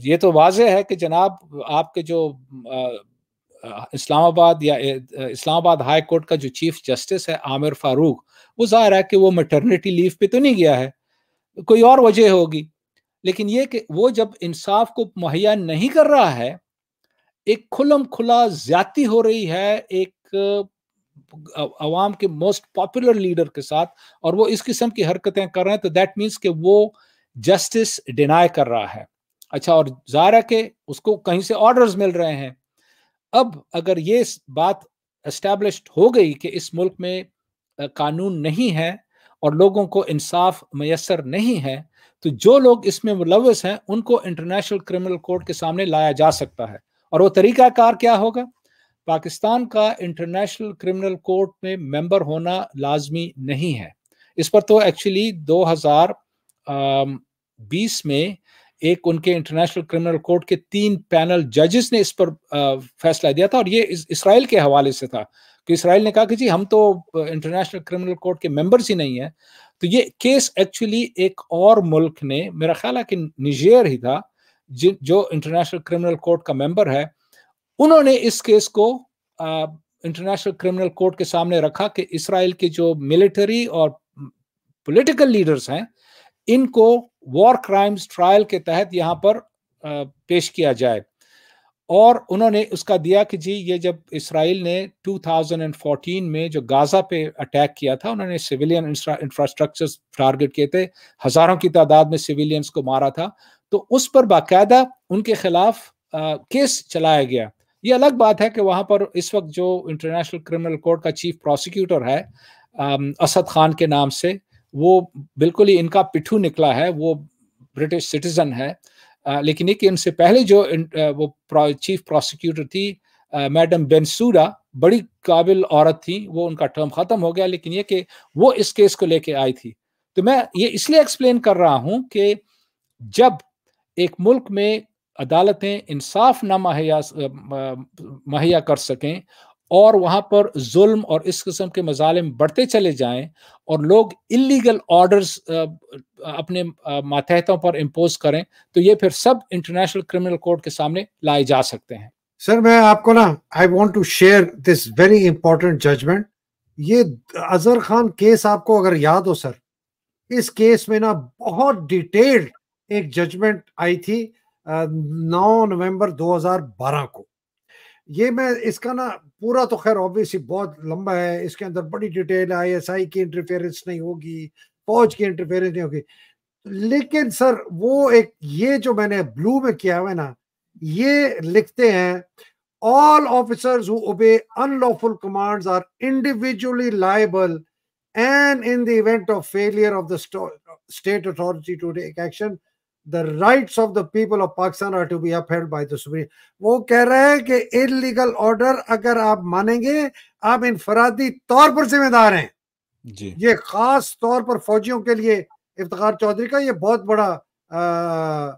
ये तो वाज है कि जनाब आपके जो इस्लामाबाद या इस्लामाबाद हाई कोर्ट का जो चीफ जस्टिस है आमिर फारूक वो ज़ाहिर है कि वो मटर्निटी लीव पे तो नहीं गया है कोई और वजह होगी लेकिन ये कि वो जब इंसाफ को मुहैया नहीं कर रहा है एक खुलम खुला ज्यादा हो रही है एक अवाम के मोस्ट पॉपुलर लीडर के साथ और वो इस किस्म की हरकतें कर रहे हैं तो दैट मीन्स कि वो जस्टिस डिनाई कर रहा है अच्छा और ज़ारा के उसको कहीं से ऑर्डर्स मिल रहे हैं अब अगर ये बात इस्टेब्लिश हो गई कि इस मुल्क में कानून नहीं है और लोगों को इंसाफ मैसर नहीं है तो जो लोग इसमें मुलवस हैं उनको इंटरनेशनल क्रिमिनल कोर्ट के सामने लाया जा सकता है और वो तरीका कार क्या होगा पाकिस्तान का इंटरनेशनल क्रिमिनल कोर्ट में मेंबर होना लाजमी नहीं है इस पर तो एक्चुअली 2020 में एक उनके इंटरनेशनल क्रिमिनल कोर्ट के तीन पैनल जजेस ने इस पर फैसला दिया था और ये इसराइल के हवाले से था कि इसराइल ने कहा कि जी हम तो इंटरनेशनल क्रिमिनल कोर्ट के मेंबर्स ही नहीं है तो ये केस एक्चुअली एक और मुल्क ने मेरा ख्याल है कि निजेर ही था जो इंटरनेशनल क्रिमिनल कोर्ट का मेंबर है उन्होंने इस केस को इंटरनेशनल क्रिमिनल कोर्ट के सामने रखा कि इसराइल के जो मिलिट्री और पॉलिटिकल लीडर्स हैं इनको वॉर क्राइम्स ट्रायल के तहत यहाँ पर आ, पेश किया जाए और उन्होंने उसका दिया कि जी ये जब इसराइल ने 2014 में जो गाज़ा पे अटैक किया था उन्होंने सिविलियन इंफ्रास्ट्रक्चर टारगेट किए थे हज़ारों की तादाद में सिविलियंस को मारा था तो उस पर बाकायदा उनके खिलाफ केस चलाया गया ये अलग बात है कि वहां पर इस वक्त जो इंटरनेशनल क्रिमिनल कोर्ट का चीफ प्रोसिक्यूटर है असद खान के नाम से वो बिल्कुल ही इनका पिट्ठू निकला है वो ब्रिटिश सिटीजन है आ, लेकिन एक इनसे पहले जो इन, आ, वो प्रो, चीफ प्रोसिक्यूटर थी मैडम बेंसूरा बड़ी काबिल औरत थी वो उनका टर्म ख़त्म हो गया लेकिन ये कि वो इस केस को लेके आई थी तो मैं ये इसलिए एक्सप्लेन कर रहा हूँ कि जब एक मुल्क में अदालतें इंसाफ ना मुहैया मुहैया कर सकें और वहाँ पर जुल्म और इस किस्म के मजालिम बढ़ते चले जाएं और लोग इलीगल ऑर्डर्स अपने मातहतों पर इम्पोज करें तो ये फिर सब इंटरनेशनल क्रिमिनल कोर्ट के सामने लाए जा सकते हैं सर मैं आपको ना I want to share this very important judgement ये अजहर खान केस आपको अगर याद हो सर इस केस में ना बहुत डिटेल्ड एक जजमेंट आई थी 9 नवंबर 2012 को ये मैं इसका ना पूरा तो खैर ऑब्वियसली बहुत लंबा है इसके अंदर बड़ी डिटेल है आईएसआई की इंटरफेरेंस नहीं होगी फौज की इंटरफेरेंस नहीं होगी लेकिन सर वो एक ये जो मैंने ब्लू में किया हुआ है ना ये लिखते हैं all officers who obey unlawful commands are individually liable and in the event of failure of the state authority to take action the right of the people of Pakistan are to be upheld by the supreme वो कह रहे हैं कि illegal order अगर आप मानेंगे आप इनफरादी तौर पर जिम्मेदार हैं जी ये खास तौर पर फौजियों के लिए इफ्तार चौधरी का ये बहुत बड़ा आ,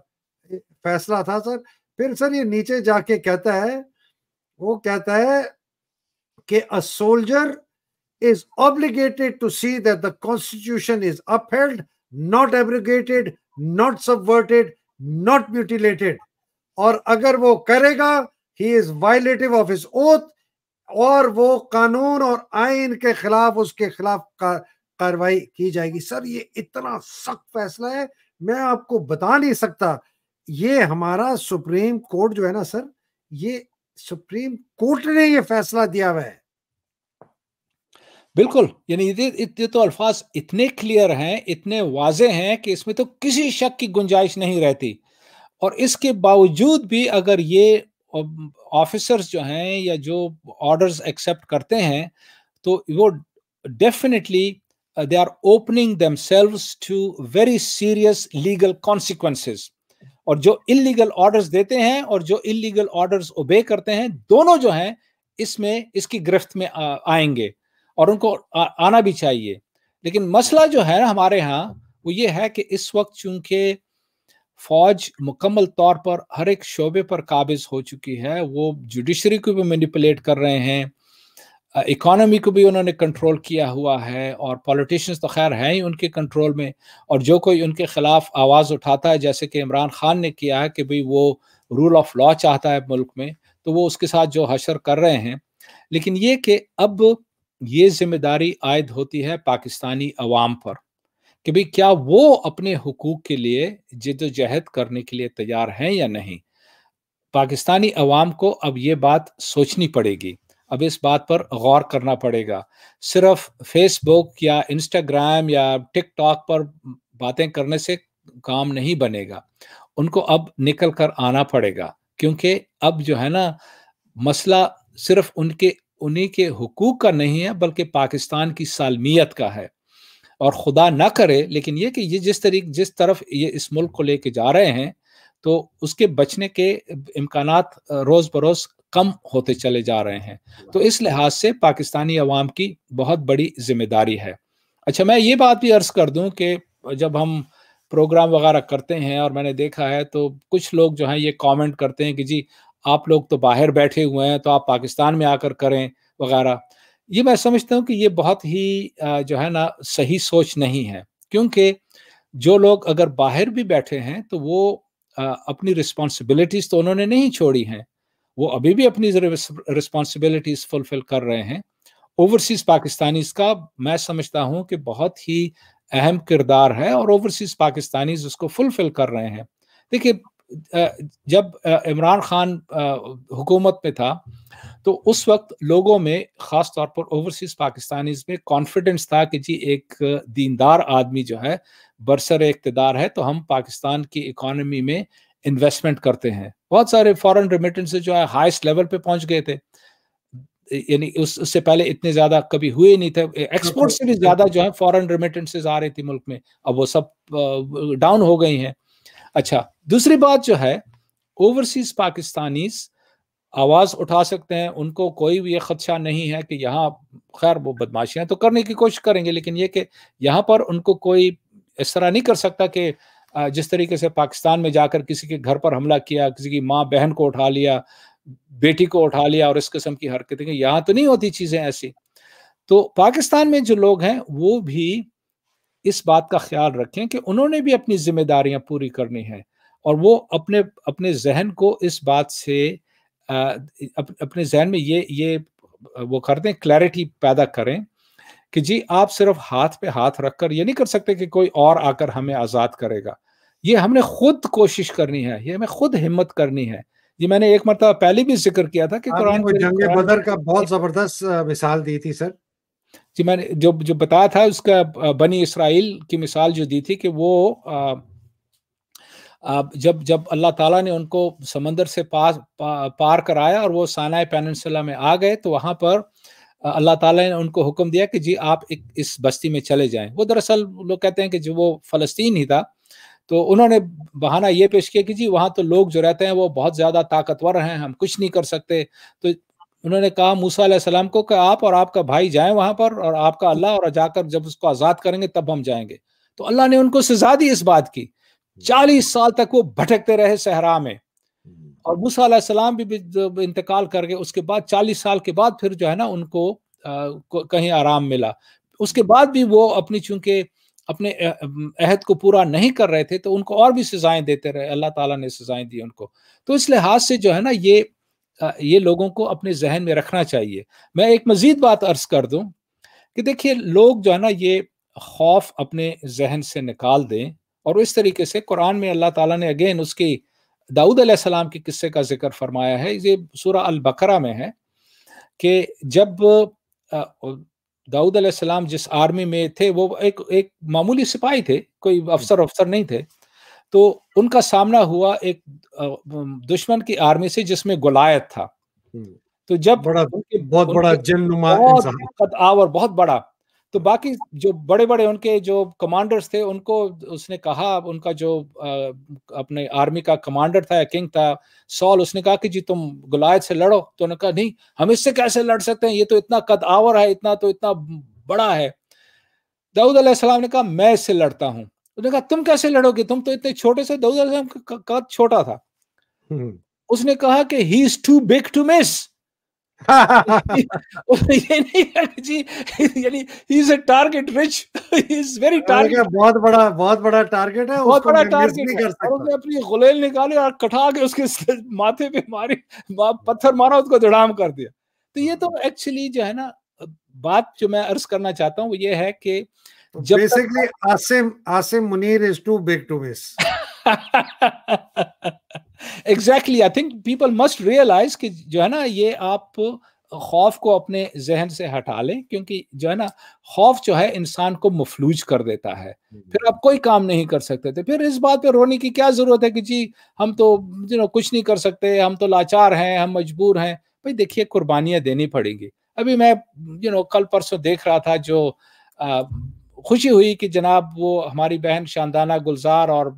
फैसला था सर फिर सर ये नीचे जाके कहता है वो कहता है कि a soldier is obligated to see that the constitution is upheld not abrogated not subverted not mutilated और अगर वो करेगा he is violative of his oath और वो कानून और आइन के खिलाफ उसके खिलाफ कार्रवाई की जाएगी सर ये इतना सख्त फैसला है मैं आपको बता नहीं सकता ये हमारा सुप्रीम कोर्ट जो है ना सर ये सुप्रीम कोर्ट ने ये फैसला दिया हुआ है बिल्कुल यानी ये ये तो अल्फाज इतने क्लियर हैं इतने वाजे हैं कि इसमें तो किसी शक की गुंजाइश नहीं रहती और इसके बावजूद भी अगर ये ऑफिसर्स जो हैं या जो ऑर्डर्स एक्सेप्ट करते हैं तो वो definitely they are opening them to very serious legal consequences और जो इलीगल ऑर्डर्स देते हैं और जो इलीगल ऑर्डर्स ओबे करते हैं दोनों जो हैं इसमें इसकी गिरफ्त में आ, आएंगे और उनको आ, आना भी चाहिए लेकिन मसला जो है हमारे यहाँ वो ये है कि इस वक्त चूंकि फौज मुकम्मल तौर पर हर एक शोबे पर काबिज हो चुकी है वो जुडिशरी को भी मैनिपुलेट कर रहे हैं इकोनॉमी को भी उन्होंने कंट्रोल किया हुआ है और पॉलिटिशियंस तो खैर हैं ही उनके कंट्रोल में और जो कोई उनके ख़िलाफ़ आवाज़ उठाता है जैसे कि इमरान खान ने किया है कि भाई वो रूल ऑफ लॉ चाहता है मुल्क में तो वो उसके साथ जो हशर कर रहे हैं लेकिन ये कि अब ये जिम्मेदारी आयद होती है पाकिस्तानी अवाम पर कि भाई क्या वो अपने हकूक के लिए जदोजहद करने के लिए तैयार हैं या नहीं पाकिस्तानी अवाम को अब ये बात सोचनी पड़ेगी अब इस बात पर गौर करना पड़ेगा सिर्फ फेसबुक या इंस्टाग्राम या टिकटॉक पर बातें करने से काम नहीं बनेगा उनको अब निकल कर आना पड़ेगा क्योंकि अब जो है ना मसला सिर्फ उनके उन्हीं के हकूक का नहीं है बल्कि पाकिस्तान की सालमियत का है और खुदा ना करे लेकिन ये कि ये जिस तरीके जिस तरफ ये इस मुल्क को लेके जा रहे हैं तो उसके बचने के इम्कान रोज़ बरोज़ कम होते चले जा रहे हैं तो इस लिहाज से पाकिस्तानी अवाम की बहुत बड़ी जिम्मेदारी है अच्छा मैं ये बात भी अर्ज़ कर दूँ कि जब हम प्रोग्राम वगैरह करते हैं और मैंने देखा है तो कुछ लोग जो हैं ये कमेंट करते हैं कि जी आप लोग तो बाहर बैठे हुए हैं तो आप पाकिस्तान में आकर करें वगैरह ये मैं समझता हूँ कि ये बहुत ही जो है ना सही सोच नहीं है क्योंकि जो लोग अगर बाहर भी बैठे हैं तो वो अपनी रिस्पॉन्सिबिलिटीज़ तो उन्होंने नहीं छोड़ी हैं वो अभी भी अपनी रिस्पॉन्सिबिलिटीज़ फुलफिल कर रहे हैं ओवरसीज़ पाकिस्तानीज़ का मैं समझता हूँ कि बहुत ही अहम किरदार है और ओवरसीज़ पाकिस्तानीज उसको फुलफिल कर रहे हैं देखिए जब इमरान खान हुकूमत में था तो उस वक्त लोगों में ख़ास तौर पर ओवरसीज़ पाकिस्तानीज में कॉन्फिडेंस था कि जी एक दीनदार आदमी जो है बरसर इकतदार है तो हम पाकिस्तान की इकोनॉमी में इन्वेस्टमेंट करते हैं बहुत सारे फॉरेन रिमिटेंसेज जो है हाइस्ट लेवल पे पहुंच गए थे यानी उस उससे पहले इतने ज्यादा कभी हुए नहीं थे एक्सपोर्ट से भी ज्यादा जो है फॉरेन रिमिटेंसेज आ रही थी मुल्क में अब वो सब डाउन हो गई हैं अच्छा दूसरी बात जो है ओवरसीज पाकिस्तानी आवाज उठा सकते हैं उनको कोई भी ये खदशा नहीं है कि यहाँ खैर वो बदमाशियां तो करने की कोशिश करेंगे लेकिन ये कि यहाँ पर उनको कोई इस तरह नहीं कर सकता कि जिस तरीके से पाकिस्तान में जाकर किसी के घर पर हमला किया किसी की माँ बहन को उठा लिया बेटी को उठा लिया और इस किस्म की हरकतें यहाँ तो नहीं होती चीजें ऐसी तो पाकिस्तान में जो लोग हैं वो भी इस बात का ख्याल रखें कि उन्होंने भी अपनी जिम्मेदारियां पूरी करनी है और वो अपने अपने जहन को इस बात से अप, अपने जहन में ये ये वो कर दें क्लैरिटी पैदा करें कि जी आप सिर्फ हाथ पे हाथ रखकर ये नहीं कर सकते कि कोई और आकर हमें आज़ाद करेगा ये हमने खुद कोशिश करनी है ये हमें खुद हिम्मत करनी है ये मैंने एक मरतबा पहले भी जिक्र किया था कि हाँ, कुरान जंग बदर का बहुत जबरदस्त मिसाल दी थी सर जी मैंने जो जो बताया था उसका बनी इसराइल की मिसाल जो दी थी कि वो आ, आ, जब जब अल्लाह ताला ने उनको समंदर से पास पा, पार कराया और वो सानाए पैनसला में आ गए तो वहाँ पर अल्लाह ताला ने उनको हुक्म दिया कि जी आप एक इस बस्ती में चले जाएं वो दरअसल लोग कहते हैं कि जो वो फ़लस्तीन ही था तो उन्होंने बहाना ये पेश किया कि जी वहाँ तो लोग जो रहते हैं वो बहुत ज़्यादा ताकतवर हैं हम कुछ नहीं कर सकते तो उन्होंने कहा मूसा सलाम को कि आप और आपका भाई जाएं वहां पर और आपका अल्लाह और जाकर जब उसको आज़ाद करेंगे तब हम जाएंगे तो अल्लाह ने उनको सजा दी इस बात की हम्म। चालीस साल तक वो भटकते रहे सहरा में हम्म। और मूसा सलाम भी, भी इंतकाल कर गए उसके बाद चालीस साल के बाद फिर जो है ना उनको कहीं आराम मिला उसके बाद भी वो अपनी चूंकि अपने अहद को पूरा नहीं कर रहे थे तो उनको और भी सजाएं देते रहे अल्लाह ताला ने सजाएं दी उनको तो इस लिहाज से जो है ना ये ये लोगों को अपने जहन में रखना चाहिए मैं एक मज़ीद बात अर्ज कर दूँ कि देखिए लोग जो है ना ये खौफ अपने जहन से निकाल दें और इस तरीके से कुरान में अल्लाह ताला ने अगेन उसकी दाऊद सलाम के किस्से का जिक्र फरमाया है ये सूरा बकरा में है कि जब दाऊद सलाम जिस आर्मी में थे वो एक एक मामूली सिपाही थे कोई अफसर अफसर नहीं थे तो उनका सामना हुआ एक दुश्मन की आर्मी से जिसमें गुलायत था हम्म। तो जब बड़ा बहुत बड़ा बहुत आवर बहुत बड़ा तो बाकी जो बड़े बड़े उनके जो कमांडर्स थे उनको उसने कहा उनका जो आ, अपने आर्मी का कमांडर था या किंग था सॉल उसने कहा कि जी तुम गुलायत से लड़ो तो उन्होंने कहा नहीं हम इससे कैसे लड़ सकते हैं ये तो इतना कद आवर है इतना तो इतना बड़ा है दाऊद ने कहा मैं इससे लड़ता हूँ उसने तो कहा तुम कैसे लड़ोगे तुम तो इतने छोटे से दाऊद का छोटा था हम्म। उसने कहा कि he is too big to miss ये नहीं जी यानी he is a target rich is very target बहुत बड़ा बहुत बड़ा टारगेट है बहुत बड़ा टारगेट कर सकता उसने अपनी गुलेल निकाली और कटा के उसके [LAUGHS] माथे पे मारी पत्थर मारा उसको जड़ाम कर दिया तो ये तो एक्चुअली हम्म। जो है ना बात जो मैं अर्ज करना चाहता हूँ वो ये है कि जब basically Asim Asim Munir is too big to miss exactly I think people must realise कि जो है ना ये आप खौफ को अपने जहन से हटा लें क्योंकि जो है ना खौफ जो है इंसान को मफलूज कर देता है mm-hmm. फिर आप कोई काम नहीं कर सकते थे फिर इस बात पे रोने की क्या जरूरत है कि जी हम तो यू नो कुछ नहीं कर सकते हम तो लाचार हैं हम मजबूर हैं भाई देखिए कुर्बानियां देनी पड़ेंगी अभी मैं यू नो कल परसों देख रहा था जो आ, खुशी हुई कि जनाब वो हमारी बहन शानदाना गुलजार और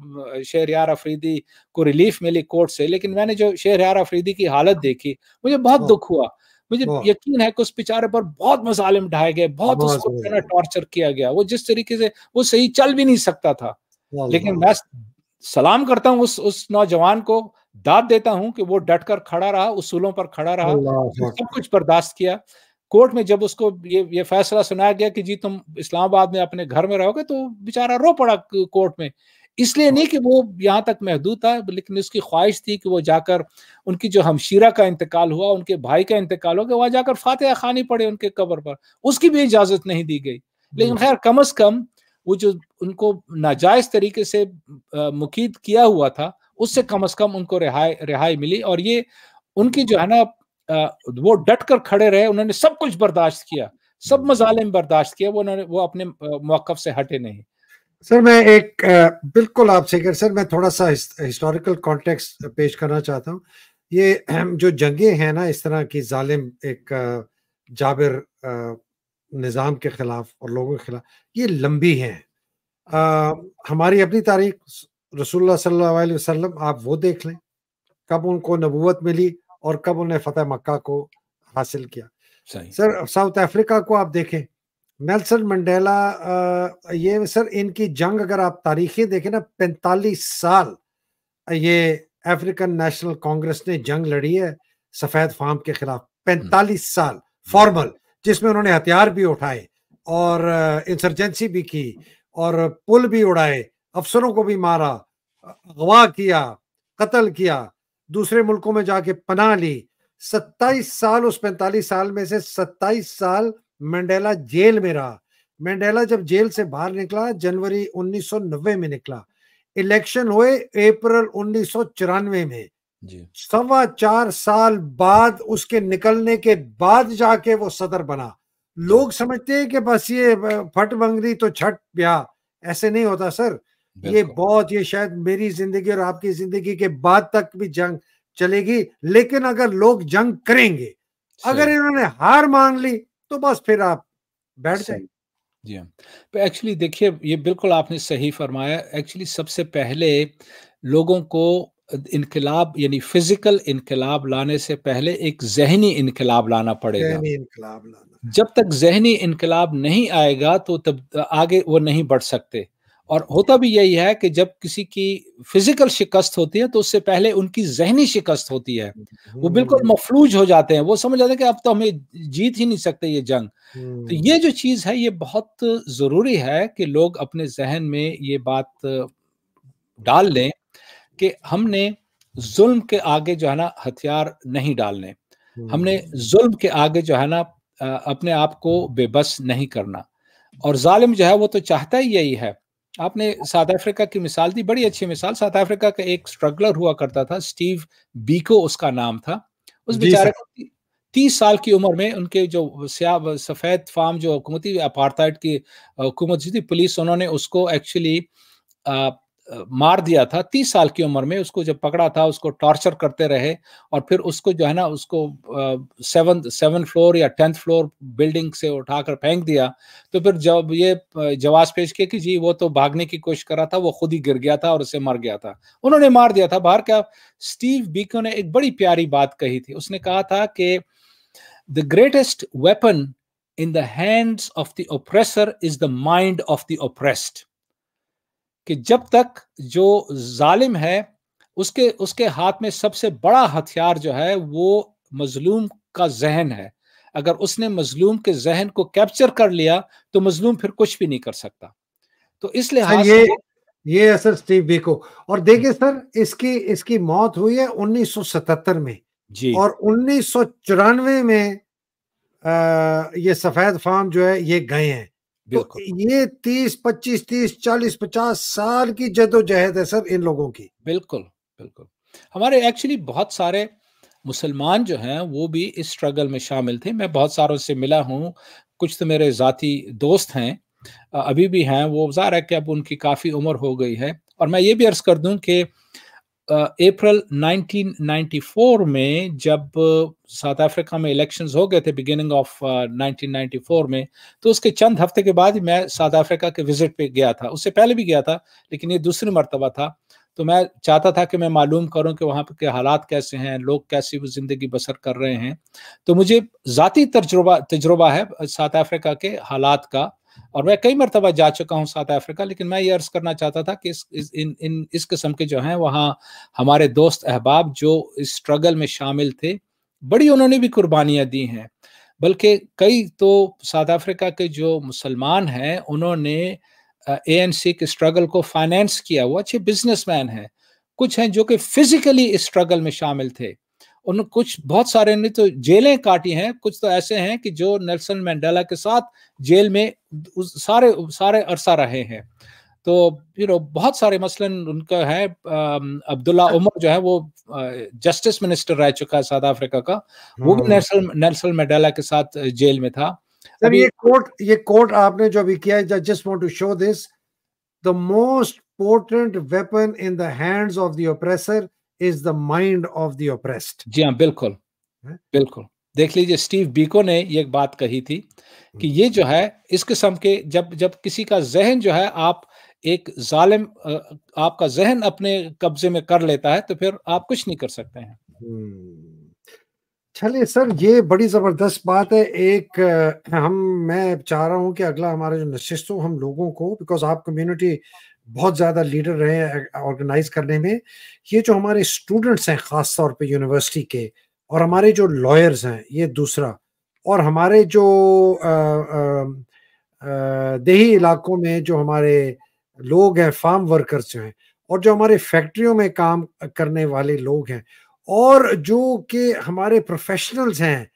यार अफरीदी को रिलीफ मिली कोर्ट से लेकिन मैंने जो यार अफरीदी की हालत देखी मुझे बहुत दुख हुआ मुझे यकीन है कि उस बेचारे पर बहुत मसालिम ढाए गए बहुत उसको टॉर्चर किया गया वो जिस तरीके से वो सही चल भी नहीं सकता था लेकिन मैं सलाम करता हूँ उस उस नौजवान को दाद देता हूँ कि वो डटकर खड़ा रहा उसूलों पर खड़ा रहा सब कुछ बर्दाश्त किया कोर्ट में जब उसको ये ये फैसला सुनाया गया कि जी तुम इस्लामाबाद में अपने घर में रहोगे तो बेचारा रो पड़ा कोर्ट में इसलिए नहीं कि वो यहाँ तक महदूद था लेकिन उसकी ख्वाहिश थी कि वो जाकर उनकी जो हमशीरा का इंतकाल हुआ उनके भाई का इंतकाल हो गया वहाँ जाकर फातह खानी पड़े उनके कबर पर उसकी भी इजाज़त नहीं दी गई लेकिन हम्म। खैर कम अज़ कम वो जो उनको नाजायज़ तरीके से मुकीद किया हुआ था उससे कम अज़ कम उनको रिहाई रिहाई मिली और ये उनकी जो है ना वो डट कर खड़े रहे उन्होंने सब कुछ बर्दाश्त किया सब हम्म। मजालिम बर्दाश्त किया वो उन्होंने वो अपने मौकफ से हटे नहीं सर मैं एक बिल्कुल आपसे कर सर मैं थोड़ा सा हिस्टोरिकल कॉन्टेक्स्ट पेश करना चाहता हूँ ये जो जंगें हैं ना इस तरह की जालिम एक जाबिर निज़ाम के ख़िलाफ़ और लोगों के ख़िलाफ़ ये लंबी हैं हमारी अपनी तारीख रसूलुल्लाह सल्लल्लाहु अलैहि वसल्लम आप वो देख लें कब उनको नबूवत मिली और कब उन्हें फतेह मक्का को हासिल किया सर साउथ अफ्रीका को आप देखें नेल्सन मंडेला ये सर इनकी जंग अगर आप तारीखी देखें ना पैंतालीस साल ये अफ्रीकन नेशनल कांग्रेस ने जंग लड़ी है सफेद फार्म के खिलाफ पैंतालीस हम्म। साल फॉर्मल जिसमें उन्होंने हथियार भी उठाए और इंसर्जेंसी भी की और पुल भी उड़ाए अफसरों को भी मारा अगवा किया कत्ल किया दूसरे मुल्कों में जाके पनाह ली सत्ताईस साल उस पैंतालीस साल में से सत्ताईस साल मंडेला जेल में रहा मंडेला जब जेल से बाहर निकला जनवरी 1990 में निकला इलेक्शन हुए अप्रैल उन्नीस में सवा चार साल बाद उसके निकलने के बाद जाके वो सदर बना लोग समझते हैं कि बस ये फट बंगरी तो छठ ब्याह ऐसे नहीं होता सर ये बहुत ये शायद मेरी जिंदगी और आपकी जिंदगी के बाद तक भी जंग चलेगी लेकिन अगर लोग जंग करेंगे अगर इन्होंने हार मान ली तो बस फिर आप बैठ जाएंगे जी एक्चुअली हाँ। देखिए ये बिल्कुल आपने सही फरमाया एक्चुअली सबसे पहले लोगों को इनकलाब यानी फिजिकल इनकलाब लाने से पहले एक जहनी इनकलाब लाना पड़ेगा लाना जब तक जहनी इनकलाब नहीं आएगा तो तब आगे वो नहीं बढ़ सकते और होता भी यही है कि जब किसी की फिजिकल शिकस्त होती है तो उससे पहले उनकी जहनी शिकस्त होती है वो हम्म। बिल्कुल मफलूज हो जाते हैं वो समझ जाते हैं कि अब तो हमें जीत ही नहीं सकते ये जंग तो हम्म। ये जो चीज़ है ये बहुत ज़रूरी है कि लोग अपने जहन में ये बात डाल लें कि हमने जुल्म के आगे जो है ना हथियार नहीं डालने हमने हम्म। जुल्म के आगे जो है ना अपने आप को बेबस नहीं करना और जालिम जो है वो तो चाहता ही यही है आपने साउथ अफ्रीका की मिसाल दी बड़ी अच्छी मिसाल साउथ अफ्रीका का एक स्ट्रगलर हुआ करता था स्टीव बीको उसका नाम था उस बेचारे को तीस साल की उम्र में उनके जो सफ़ेद फार्म जो हुकूमती अपार्थाइट की हुकूमत थी पुलिस उन्होंने उसको एक्चुअली मार दिया था तीस साल की उम्र में उसको जब पकड़ा था उसको टॉर्चर करते रहे और फिर उसको जो है ना उसको सेवन सेवन फ्लोर या टेंथ फ्लोर बिल्डिंग से उठाकर फेंक दिया तो फिर जब ये जवाब पेश किया कि जी वो तो भागने की कोशिश कर रहा था वो खुद ही गिर गया था और उसे मर गया था उन्होंने मार दिया था बाहर क्या स्टीव बीको ने एक बड़ी प्यारी बात कही थी उसने कहा था कि the greatest weapon in the hands of the oppressor is the mind of the oppressed कि जब तक जो जालिम है उसके उसके हाथ में सबसे बड़ा हथियार जो है वो मजलूम का जहन है अगर उसने मजलूम के जहन को कैप्चर कर लिया तो मजलूम फिर कुछ भी नहीं कर सकता तो इसलिए लिहाज ये ये असर स्टीव बी को और देखिए सर इसकी इसकी मौत हुई है 1977 में जी और उन्नीस में आ, ये सफेद फार्म जो है ये गए हैं तो ये तीस पच्चीस तीस चालीस पचास साल की जदोजहद है सर इन लोगों की बिल्कुल बिल्कुल हमारे एक्चुअली बहुत सारे मुसलमान जो हैं वो भी इस स्ट्रगल में शामिल थे मैं बहुत सारों से मिला हूँ कुछ तो मेरे ज़ाती दोस्त हैं अभी भी हैं वो ज़ाहिर है कि अब उनकी काफ़ी उम्र हो गई है और मैं ये भी अर्ज़ कर दूँ कि अप्रैल 1994 में जब साउथ अफ्रीका में इलेक्शंस हो गए थे बिगिनिंग ऑफ 1994 में तो उसके चंद हफ्ते के बाद मैं साउथ अफ्रीका के विजिट पे गया था उससे पहले भी गया था लेकिन ये दूसरी मरतबा था तो मैं चाहता था कि मैं मालूम करूं कि वहाँ के हालात कैसे हैं लोग कैसी वो ज़िंदगी बसर कर रहे हैं तो मुझे ज़ाती तजुर्बा तजुर्बा है साउथ अफ्रीका के हालात का और मैं कई मरतबा जा चुका हूँ साउथ अफ्रीका लेकिन मैं ये अर्ज़ करना चाहता था कि इस, इस इन इन इस किस्म के जो हैं वहाँ हमारे दोस्त अहबाब जो इस स्ट्रगल में शामिल थे बड़ी उन्होंने भी कुर्बानियाँ दी हैं बल्कि कई तो साउथ अफ्रीका के जो मुसलमान हैं उन्होंने ए एन सी के स्ट्रगल को फाइनेंस किया वो अच्छे बिजनेसमैन हैं कुछ हैं जो कि फिज़िकली इस स्ट्रगल में शामिल थे उन कुछ बहुत सारे ने तो जेलें काटी हैं कुछ तो ऐसे हैं कि जो नेल्सन मैंडेला के साथ जेल में उस सारे सारे अरसा रहे हैं तो यू नो बहुत सारे मसलन उनका है अब्दुल्ला हाँ। उमर जो है वो जस्टिस मिनिस्टर रह चुका है साउथ अफ्रीका का वो भी हम्म। नेल्सन नेल्सन मैंडेला के साथ जेल में था सर ये कोर्ट ये कोर्ट आपने जो अभी किया है just want to show this the most potent weapon in the hands of the oppressor is the mind of the oppressed जी हाँ बिल्कुल है? हाँ? बिल्कुल देख लीजिए स्टीव बीको ने ये बात कही थी कि हम्म। ये जो है इस किस्म के जब जब किसी का जहन जो है आप एक जालिम आपका जहन अपने कब्जे में कर लेता है तो फिर आप कुछ नहीं कर सकते हैं हम्म। चलिए सर ये बड़ी ज़बरदस्त बात है एक हम मैं चाह रहा हूँ कि अगला हमारा जो नशिस्त हम लोगों को बिकॉज आप कम्युनिटी बहुत ज़्यादा लीडर रहे हैं ऑर्गेनाइज करने में ये जो हमारे स्टूडेंट्स हैं ख़ास तौर पे यूनिवर्सिटी के और हमारे जो लॉयर्स हैं ये दूसरा और हमारे जो देही इलाकों में जो हमारे लोग हैं फार्म वर्कर्स हैं और जो हमारे फैक्ट्रियों में काम करने वाले लोग हैं और जो कि हमारे प्रोफेशनल्स हैं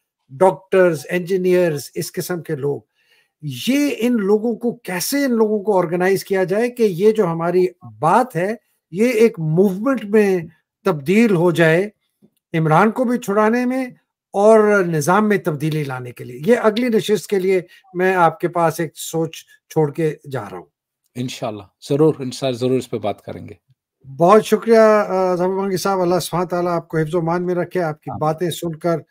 डॉक्टर्स इंजीनियर्स इस किस्म के लोग ये इन लोगों को कैसे इन लोगों को ऑर्गेनाइज किया जाए कि ये जो हमारी बात है ये एक मूवमेंट में तब्दील हो जाए इमरान को भी छुड़ाने में और निज़ाम में तब्दीली लाने के लिए ये अगली नशिस्त के लिए मैं आपके पास एक सोच छोड़ के जा रहा हूँ इनशाला ज़रूर इंसान ज़रूर इस पर बात करेंगे बहुत शुक्रिया साहब अल्लाह सुबह आपको हिफ्ज़ मान में रखे आपकी हाँ। बातें सुनकर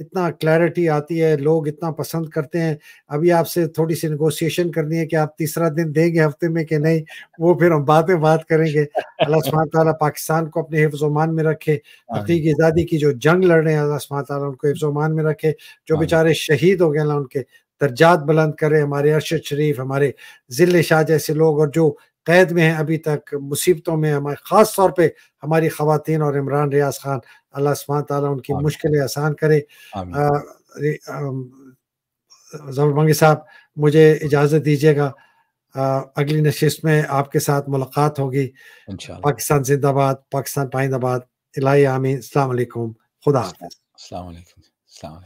इतना क्लैरिटी आती है लोग इतना पसंद करते हैं अभी आपसे थोड़ी सी निगोशिएशन करनी है कि आप तीसरा दिन देंगे हफ्ते में कि नहीं वो फिर हम बातें बात करेंगे अल्लाह ताला पाकिस्तान को अपने मान में रखे हकीक आज़ादी की जो जंग लड़ रहे हैं अल्लाह सुबहान ताला उनको हिफ्जमान में रखे जो बेचारे शहीद हो गए ना उनके दर्जात बुलंद करें हमारे अरशद शरीफ हमारे जिले शाह जैसे लोग और जो कैद में हैं अभी तक मुसीबतों में हमारे ख़ास तौर पे हमारी खातन और इमरान रियाज खान अल्लाह सुबह ताली उनकी मुश्किलें आसान करे जमरबंगी साहब मुझे इजाज़त दीजिएगा अगली नशिस्त में आपके साथ मुलाकात होगी पाकिस्तान जिंदाबाद पाकिस्तान पाइंदाबाद इलाई आमीन अलैक्म खुदा